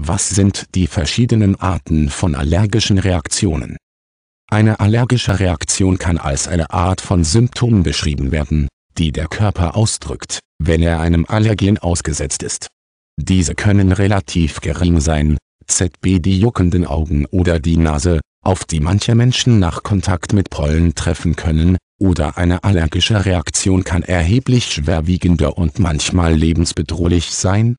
Was sind die verschiedenen Arten von allergischen Reaktionen? Eine allergische Reaktion kann als eine Art von Symptom beschrieben werden, die der Körper ausdrückt, wenn er einem Allergen ausgesetzt ist. Diese können relativ gering sein, zb die juckenden Augen oder die Nase, auf die manche Menschen nach Kontakt mit Pollen treffen können, oder eine allergische Reaktion kann erheblich schwerwiegender und manchmal lebensbedrohlich sein,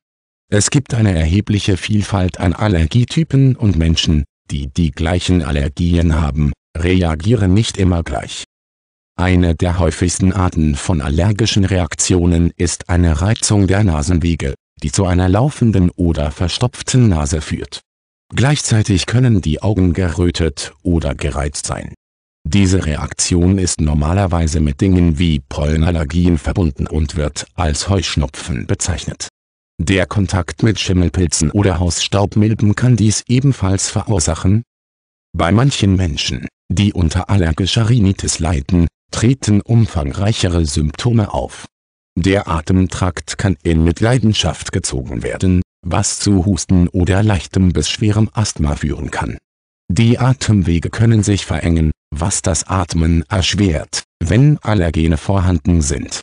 es gibt eine erhebliche Vielfalt an Allergietypen und Menschen, die die gleichen Allergien haben, reagieren nicht immer gleich. Eine der häufigsten Arten von allergischen Reaktionen ist eine Reizung der Nasenwege, die zu einer laufenden oder verstopften Nase führt. Gleichzeitig können die Augen gerötet oder gereizt sein. Diese Reaktion ist normalerweise mit Dingen wie Pollenallergien verbunden und wird als Heuschnupfen bezeichnet. Der Kontakt mit Schimmelpilzen oder Hausstaubmilben kann dies ebenfalls verursachen. Bei manchen Menschen, die unter allergischer Rhinitis leiden, treten umfangreichere Symptome auf. Der Atemtrakt kann in Mitleidenschaft gezogen werden, was zu Husten oder leichtem bis schwerem Asthma führen kann. Die Atemwege können sich verengen, was das Atmen erschwert, wenn Allergene vorhanden sind.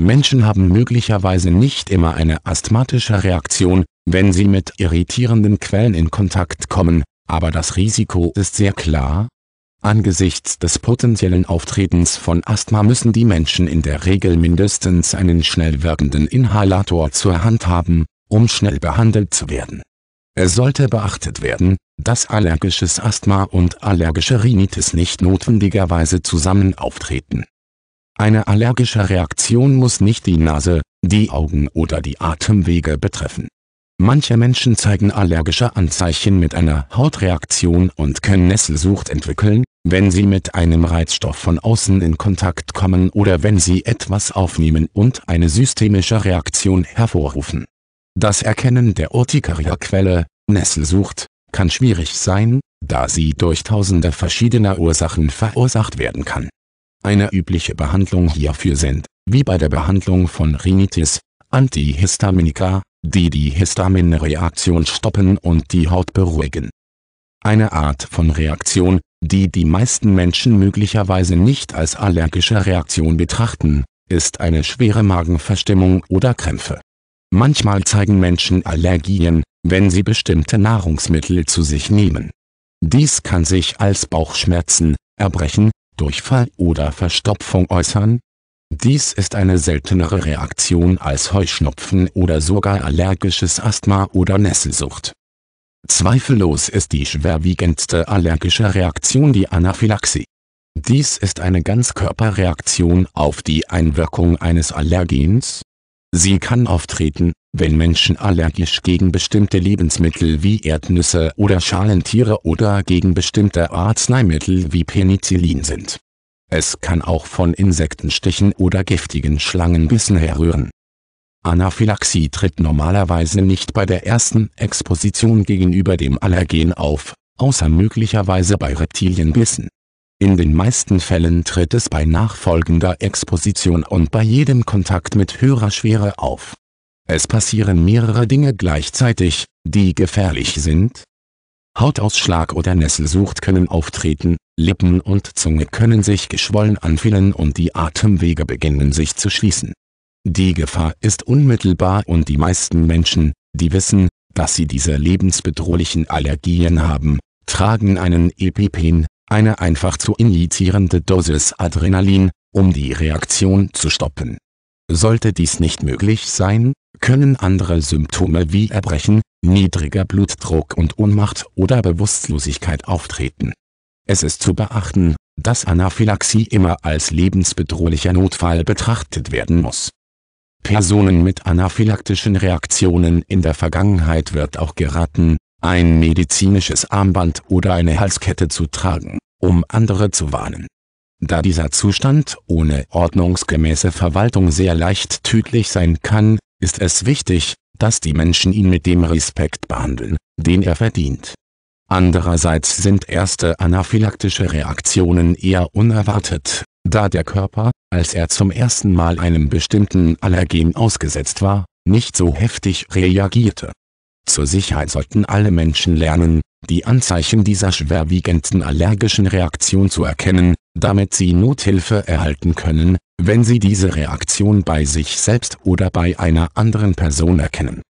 Menschen haben möglicherweise nicht immer eine asthmatische Reaktion, wenn sie mit irritierenden Quellen in Kontakt kommen, aber das Risiko ist sehr klar. Angesichts des potenziellen Auftretens von Asthma müssen die Menschen in der Regel mindestens einen schnell wirkenden Inhalator zur Hand haben, um schnell behandelt zu werden. Es sollte beachtet werden, dass allergisches Asthma und allergische Rhinitis nicht notwendigerweise zusammen auftreten eine allergische Reaktion muss nicht die Nase, die Augen oder die Atemwege betreffen. Manche Menschen zeigen allergische Anzeichen mit einer Hautreaktion und können Nesselsucht entwickeln, wenn sie mit einem Reizstoff von außen in Kontakt kommen oder wenn sie etwas aufnehmen und eine systemische Reaktion hervorrufen. Das Erkennen der Urtikarierquelle, Nesselsucht, kann schwierig sein, da sie durch tausende verschiedener Ursachen verursacht werden kann eine übliche Behandlung hierfür sind, wie bei der Behandlung von Rhinitis, Antihistaminika, die die Histaminreaktion stoppen und die Haut beruhigen. Eine Art von Reaktion, die die meisten Menschen möglicherweise nicht als allergische Reaktion betrachten, ist eine schwere Magenverstimmung oder Krämpfe. Manchmal zeigen Menschen Allergien, wenn sie bestimmte Nahrungsmittel zu sich nehmen. Dies kann sich als Bauchschmerzen, Erbrechen, Durchfall oder Verstopfung äußern? Dies ist eine seltenere Reaktion als Heuschnupfen oder sogar allergisches Asthma oder Nesselsucht. Zweifellos ist die schwerwiegendste allergische Reaktion die Anaphylaxie. Dies ist eine Ganzkörperreaktion auf die Einwirkung eines Allergens. Sie kann auftreten, wenn Menschen allergisch gegen bestimmte Lebensmittel wie Erdnüsse oder Schalentiere oder gegen bestimmte Arzneimittel wie Penicillin sind. Es kann auch von Insektenstichen oder giftigen Schlangenbissen herrühren. Anaphylaxie tritt normalerweise nicht bei der ersten Exposition gegenüber dem Allergen auf, außer möglicherweise bei Reptilienbissen. In den meisten Fällen tritt es bei nachfolgender Exposition und bei jedem Kontakt mit höherer Schwere auf es passieren mehrere Dinge gleichzeitig, die gefährlich sind. Hautausschlag oder Nesselsucht können auftreten, Lippen und Zunge können sich geschwollen anfühlen und die Atemwege beginnen sich zu schließen. Die Gefahr ist unmittelbar und die meisten Menschen, die wissen, dass sie diese lebensbedrohlichen Allergien haben, tragen einen EpiPen, eine einfach zu injizierende Dosis Adrenalin, um die Reaktion zu stoppen. Sollte dies nicht möglich sein, können andere Symptome wie Erbrechen, niedriger Blutdruck und Ohnmacht oder Bewusstlosigkeit auftreten. Es ist zu beachten, dass Anaphylaxie immer als lebensbedrohlicher Notfall betrachtet werden muss. Personen mit anaphylaktischen Reaktionen in der Vergangenheit wird auch geraten, ein medizinisches Armband oder eine Halskette zu tragen, um andere zu warnen da dieser Zustand ohne ordnungsgemäße Verwaltung sehr leicht tödlich sein kann, ist es wichtig, dass die Menschen ihn mit dem Respekt behandeln, den er verdient. Andererseits sind erste anaphylaktische Reaktionen eher unerwartet, da der Körper, als er zum ersten Mal einem bestimmten Allergen ausgesetzt war, nicht so heftig reagierte. Zur Sicherheit sollten alle Menschen lernen, die Anzeichen dieser schwerwiegenden allergischen Reaktion zu erkennen damit sie Nothilfe erhalten können, wenn sie diese Reaktion bei sich selbst oder bei einer anderen Person erkennen